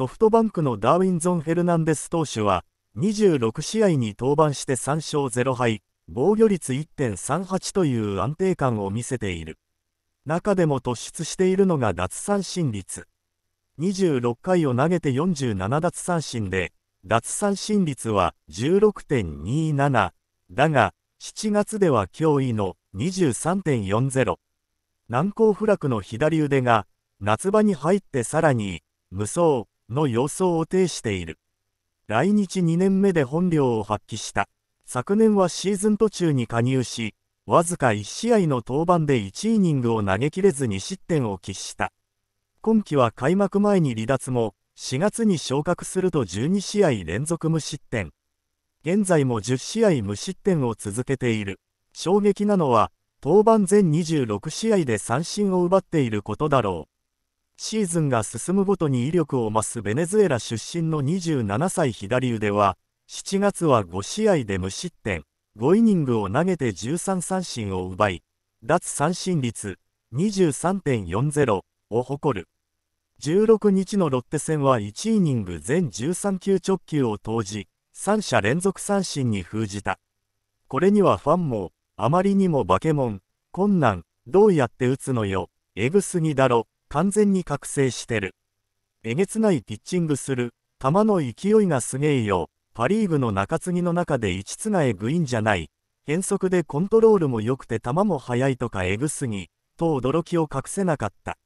ソフトバンクのダーウィンゾン・ヘルナンデス投手は、26試合に登板して3勝0敗、防御率1.38という安定感を見せている。中でも突出しているのが奪三振率。26回を投げて47奪三振で、奪三振率は16.27。だが、7月では驚異の23.40。難攻不落の左腕が、夏場に入ってさらに、無双、の様相を呈している。来日2年目で本領を発揮した。昨年はシーズン途中に加入し、わずか1試合の登板で1イニングを投げきれずに失点を喫した。今季は開幕前に離脱も、4月に昇格すると12試合連続無失点。現在も10試合無失点を続けている。衝撃なのは、登板全26試合で三振を奪っていることだろう。シーズンが進むごとに威力を増すベネズエラ出身の27歳左腕は、7月は5試合で無失点、5イニングを投げて13三振を奪い、脱三振率23.40を誇る。16日のロッテ戦は1イニング全13球直球を投じ、3者連続三振に封じた。これにはファンも、あまりにもバケモン、困難、どうやって打つのよ、えぐすぎだろ、完全に覚醒してる。えげつないピッチングする。球の勢いがすげえよ。パリーグの中継ぎの中で5つがえぐいんじゃない。変則でコントロールも良くて球も速いとかえぐすぎ、と驚きを隠せなかった。